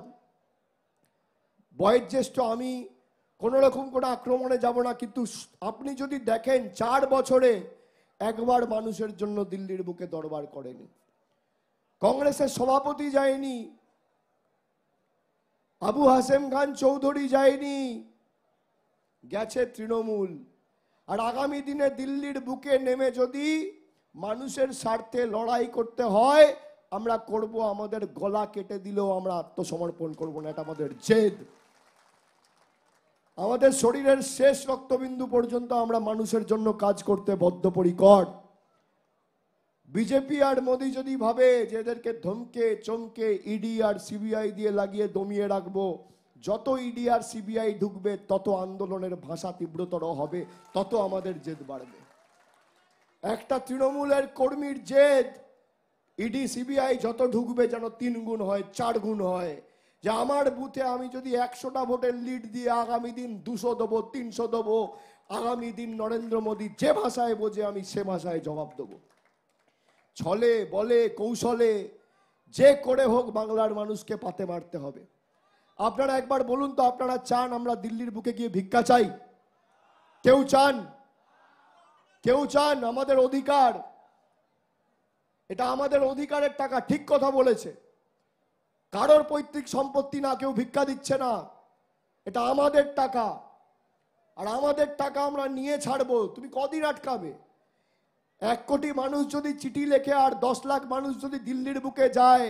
বয়োজ্যেষ্ঠ আমি কোনো রকম কোনো আক্রমণে যাব না কিন্তু আপনি যদি দেখেন চার বছরে একবার মানুষের জন্য দিল্লির বুকে দরবার করেনি কংগ্রেসের সভাপতি যায়নি আবু হাসেম খান চৌধুরী যায়নি গেছে তৃণমূল আর আগামী দিনে দিল্লির বুকে নেমে যদি মানুষের স্বার্থে লড়াই করতে হয় আমরা করব আমাদের গলা কেটে দিলেও আমরা আত্মসমর্পণ করব না এটা আমাদের জেদ আমাদের শরীরের শেষ রক্তবিন্দু পর্যন্ত আমরা মানুষের জন্য কাজ করতে বদ্ধপরিকর বিজেপি আর মোদি যদি ভাবে যে এদেরকে ধমকে চমকে ইডি আর সিবিআই দিয়ে লাগিয়ে দমিয়ে রাখবো যত ইডি আর সিবিআই ঢুকবে তত আন্দোলনের ভাষা তীব্রতর হবে তত আমাদের জেদ বাড়বে একটা তৃণমূলের কর্মীর জেদ ইডি সিবিআই যত ঢুকবে যেন তিন গুণ হয় চার গুণ হয় যে আমার বুথে আমি যদি একশোটা ভোটের লিড দিয়ে আগামী দিন দুশো দেবো তিনশো দেবো আগামী দিন নরেন্দ্র মোদী যে ভাষায় বোঝে আমি সে ভাষায় জবাব দেবো ছলে বলে কৌশলে যে করে হোক বাংলার মানুষকে পাতে মারতে হবে আপনারা একবার বলুন তো আপনারা চান আমরা দিল্লির বুকে গিয়ে ভিক্ষা চাই কেউ চান কেউ চান আমাদের অধিকার এটা আমাদের অধিকারের টাকা ঠিক কথা বলেছে কারোর পৈতৃক সম্পত্তি না কেউ ভিক্ষা দিচ্ছে না এটা আমাদের টাকা আর আমাদের টাকা আমরা নিয়ে ছাড়বো তুমি কদিন আটকাবে এক কোটি মানুষ যদি চিঠি লেখে আর দশ লাখ মানুষ যদি দিল্লির বুকে যায়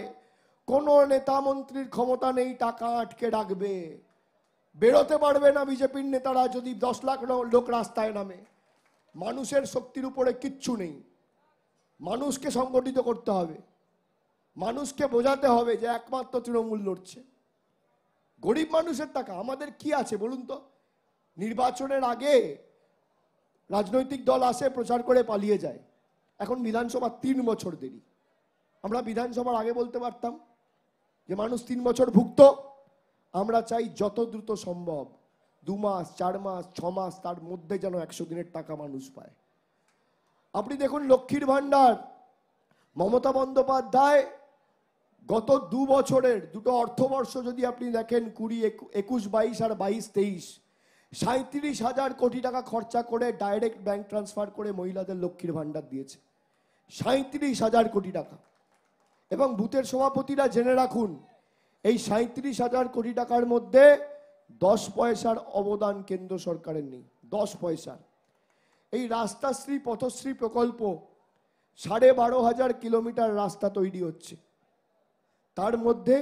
কোনো নেতা মন্ত্রীর ক্ষমতা নেই টাকা আটকে রাখবে বেরোতে পারবে না বিজেপির নেতারা যদি দশ লাখ লোক রাস্তায় নামে মানুষের শক্তির উপরে কিচ্ছু নেই মানুষকে সংগঠিত করতে হবে মানুষকে বোঝাতে হবে যে একমাত্র তৃণমূল লড়ছে গরিব মানুষের টাকা আমাদের কি আছে বলুন তো নির্বাচনের আগে রাজনৈতিক দল আসে প্রচার করে পালিয়ে যায় এখন বিধানসভা তিন বছর দেরি আমরা বিধানসভার আগে বলতে পারতাম যে মানুষ তিন বছর ভুক্ত আমরা চাই যত দ্রুত সম্ভব দু মাস চার মাস ছ মাস তার মধ্যে যেন একশো দিনের টাকা মানুষ পায় আপনি দেখুন লক্ষ্মীর ভাণ্ডার মমতা বন্দ্যোপাধ্যায় গত দু বছরের দুটো অর্থবর্ষ যদি আপনি দেখেন কুড়ি একুশ বাইশ আর বাইশ তেইশ সাঁত্রিশ হাজার কোটি টাকা খরচা করে ডাইরেক্ট ব্যাংক ট্রান্সফার করে মহিলাদের লক্ষ্মীর ভাণ্ডার দিয়েছে সাঁত্রিশ হাজার কোটি টাকা এবং বুথের সভাপতিরা জেনে রাখুন এই সাঁত্রিশ হাজার কোটি টাকার মধ্যে দশ পয়সার অবদান কেন্দ্র সরকারের নেই দশ পয়সার এই রাস্তাশ্রী পথশ্রী প্রকল্প সাড়ে বারো হাজার কিলোমিটার রাস্তা তৈরি হচ্ছে তার মধ্যে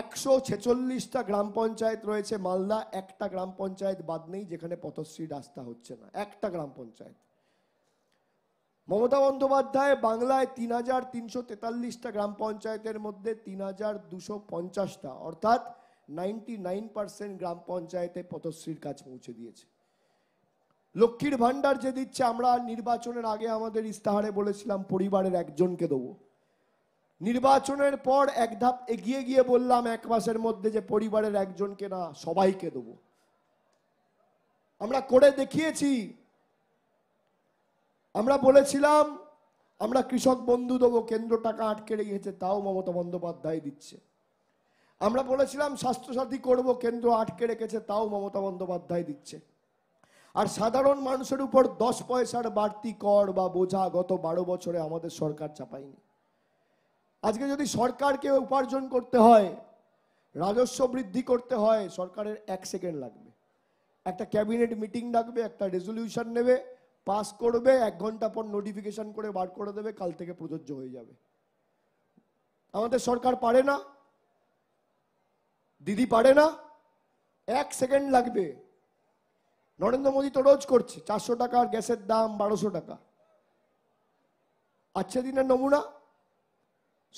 একশো ছেচল্লিশটা গ্রাম পঞ্চায়েত রয়েছে মালদা একটা গ্রাম পঞ্চায়েত বাদ নেই যেখানে পথশ্রী রাস্তা হচ্ছে না একটা গ্রাম পঞ্চায়েত মমতা বন্দ্যোপাধ্যায় বাংলায় তিন হাজার তিনশো তেতাল্লিশটা গ্রাম পঞ্চায়েতের মধ্যে তিন হাজার দুশো পঞ্চাশটা অর্থাৎ নাইনটি নাইন পার্সেন্ট গ্রাম পঞ্চায়েতে পথশ্রীর কাজ পৌঁছে দিয়েছে লক্ষ্মীর ভাণ্ডার যে দিচ্ছে আমরা নির্বাচনের আগে আমাদের ইস্তাহারে বলেছিলাম পরিবারের একজনকে দেবো নির্বাচনের পর এক ধাপ এগিয়ে গিয়ে বললাম এক মাসের মধ্যে যে পরিবারের একজনকে না সবাইকে দেব আমরা করে দেখিয়েছি আমরা বলেছিলাম আমরা কৃষক বন্ধু দেবো কেন্দ্র টাকা আটকে রেখেছে তাও মমতা বন্দ্যোপাধ্যায় দিচ্ছে আমরা বলেছিলাম স্বাস্থ্যসাথী করব কেন্দ্র আটকে রেখেছে তাও মমতা বন্দ্যোপাধ্যায় দিচ্ছে আর সাধারণ মানুষের উপর দশ পয়সার বাড়তি কর বা বোঝা গত বারো বছরে আমাদের সরকার চাপায়নি আজকে যদি সরকারকে উপার্জন করতে হয় রাজস্ব বৃদ্ধি করতে হয় সরকারের এক সেকেন্ড লাগবে একটা ক্যাবিনেট মিটিং ডাকবে একটা রেজলিউশন নেবে পাস করবে এক ঘন্টা পর নোটিফিকেশন করে বার করে দেবে কাল থেকে প্রযোজ্য হয়ে যাবে আমাদের সরকার পারে না দিদি পারে না এক সেকেন্ড লাগবে নরেন্দ্র মোদী তো রোজ করছে চারশো টাকার গ্যাসের দাম বারোশো টাকা আচ্ছা দিনের নমুনা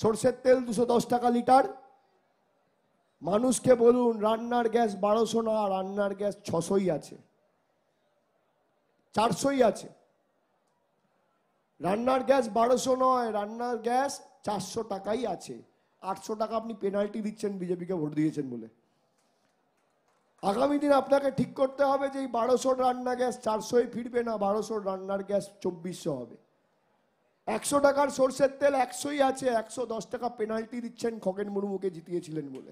সর্ষের তেল দুশো দশ টাকা লিটার মানুষকে বলুন রান্নার গ্যাস বারোশো না রান্নার গ্যাস ছশোই আছে চারশোই আছে রান্নার গ্যাস বারোশো নয় রান্নার গ্যাস চারশো টাকাই আছে আটশো টাকা আপনি পেনাল্টি দিচ্ছেন বিজেপিকে ভোট দিয়েছেন বলে আগামী দিন আপনাকে ঠিক করতে হবে যে এই বারোশোর রান্না গ্যাস চারশোয় ফিরবে না বারোশো রান্নার গ্যাস চব্বিশশো হবে একশো টাকার সর্ষের তেল একশোই আছে একশো দশ টাকা পেনাল্টি দিচ্ছেন খগেন মুর্মুকে জিতিয়েছিলেন বলে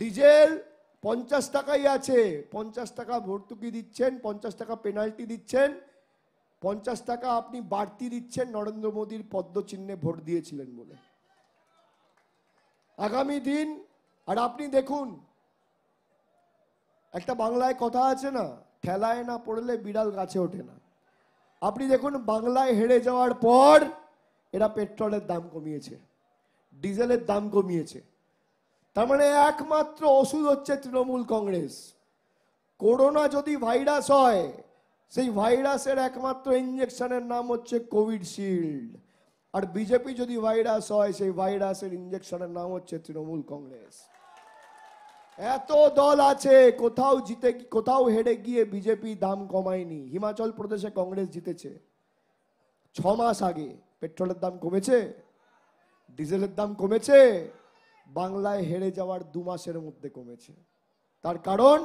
ডিজেল পঞ্চাশ টাকাই আছে পঞ্চাশ টাকা ভর্তুকি দিচ্ছেন পঞ্চাশ টাকা পেনাল্টি দিচ্ছেন পঞ্চাশ টাকা আপনি বাড়তি দিচ্ছেন নরেন্দ্র মোদীর পদ্মচিহ্নে ভোট দিয়েছিলেন বলে আগামী দিন আর আপনি দেখুন একটা বাংলায় কথা আছে না ঠেলায় না পড়লে বিড়াল গাছে ওঠে না আপনি দেখুন বাংলায় হেরে যাওয়ার পর এরা পেট্রোলের দাম কমিয়েছে ডিজেলের দাম কমিয়েছে তার মানে একমাত্র ওষুধ হচ্ছে তৃণমূল কংগ্রেস করোনা যদি ভাইরাস হয় সেই ভাইরাসের একমাত্র ইঞ্জেকশনের নাম হচ্ছে কোভিডশিল্ড আর বিজেপি যদি ভাইরাস হয় সেই ভাইরাসের ইঞ্জেকশনের নাম হচ্ছে তৃণমূল কংগ্রেস এত দল আছে কোথাও জিতে কোথাও হেরে গিয়ে বিজেপি দাম কমায়নি হিমাচল প্রদেশে কংগ্রেস জিতেছে ছ মাস আগে পেট্রোলের দাম কমেছে ডিজেলের দাম কমেছে বাংলায় হেরে যাওয়ার দু মাসের মধ্যে কমেছে তার কারণ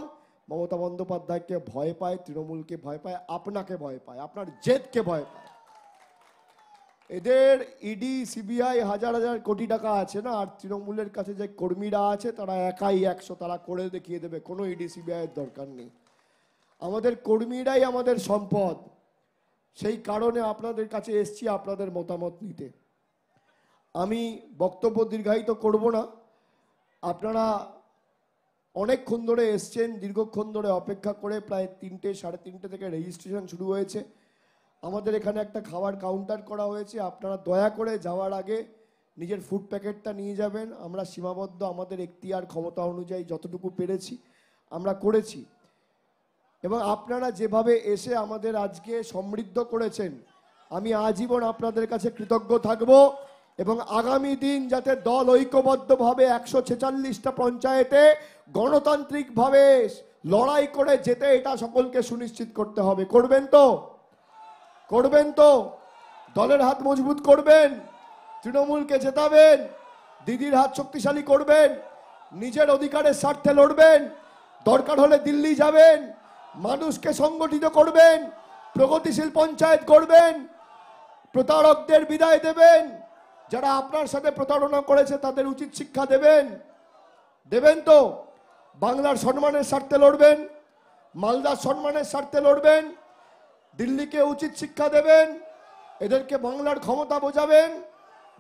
মমতা বন্দ্যোপাধ্যায়কে ভয় পায় তৃণমূলকে ভয় পায় আপনাকে ভয় পায় আপনার জেদকে ভয় পায় এদের ইডি e সিবিআই হাজার হাজার কোটি টাকা আছে না আর তৃণমূলের কাছে যে কর্মীরা আছে তারা একাই একশো তারা করে দেখিয়ে দেবে কোনো ইডি e সিবিআইয়ের দরকার নেই আমাদের কর্মীরাই আমাদের সম্পদ সেই কারণে আপনাদের কাছে এসছি আপনাদের মতামত নিতে আমি বক্তব্য দীর্ঘায়িত করব না আপনারা অনেকক্ষণ ধরে এসছেন দীর্ঘক্ষণ ধরে অপেক্ষা করে প্রায় তিনটে সাড়ে তিনটে থেকে রেজিস্ট্রেশন শুরু হয়েছে আমাদের এখানে একটা খাবার কাউন্টার করা হয়েছে আপনারা দয়া করে যাওয়ার আগে নিজের ফুড প্যাকেটটা নিয়ে যাবেন আমরা সীমাবদ্ধ আমাদের এখতিয়ার ক্ষমতা অনুযায়ী যতটুকু পেরেছি আমরা করেছি এবং আপনারা যেভাবে এসে আমাদের আজকে সমৃদ্ধ করেছেন আমি আজীবন আপনাদের কাছে কৃতজ্ঞ থাকবো এবং আগামী দিন যাতে দল ঐক্যবদ্ধভাবে একশো ছেচল্লিশটা পঞ্চায়েতে গণতান্ত্রিকভাবে লড়াই করে যেতে এটা সকলকে সুনিশ্চিত করতে হবে করবেন তো করবেন তো দলের হাত মজবুত করবেন তৃণমূলকে জেতাবেন দিদির হাত শক্তিশালী করবেন নিজের অধিকারের স্বার্থে লড়বেন দরকার হলে দিল্লি যাবেন মানুষকে সংগঠিত করবেন প্রগতিশীল পঞ্চায়েত করবেন প্রতারকদের বিদায় দেবেন যারা আপনার সাথে প্রতারণা করেছে তাদের উচিত শিক্ষা দেবেন দেবেন তো বাংলার সম্মানের স্বার্থে লড়বেন মালদার সম্মানের স্বার্থে লড়বেন দিল্লিকে উচিত শিক্ষা দেবেন এদেরকে বাংলার ক্ষমতা বোঝাবেন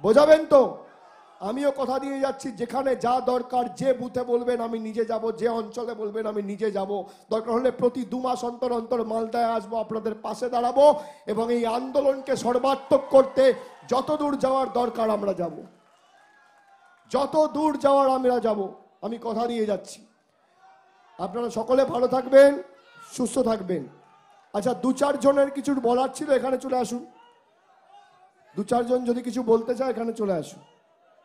বোঝাবেন তো আমিও কথা দিয়ে যাচ্ছি যেখানে যা দরকার যে বুথে বলবেন আমি নিজে যাব যে অঞ্চলে বলবেন আমি নিজে যাব দরকার হলে প্রতি দু মাস অন্তর অন্তর মালদায় আসবো আপনাদের পাশে দাঁড়াবো এবং এই আন্দোলনকে সর্বাত্মক করতে যত দূর যাওয়ার দরকার আমরা যাব যত দূর যাওয়ার আমরা যাব আমি কথা দিয়ে যাচ্ছি আপনারা সকলে ভালো থাকবেন সুস্থ থাকবেন আচ্ছা দু চারজনের কিছু বলার ছিল এখানে চলে আসুন দু চারজন যদি কিছু বলতে চায় এখানে চলে আসুন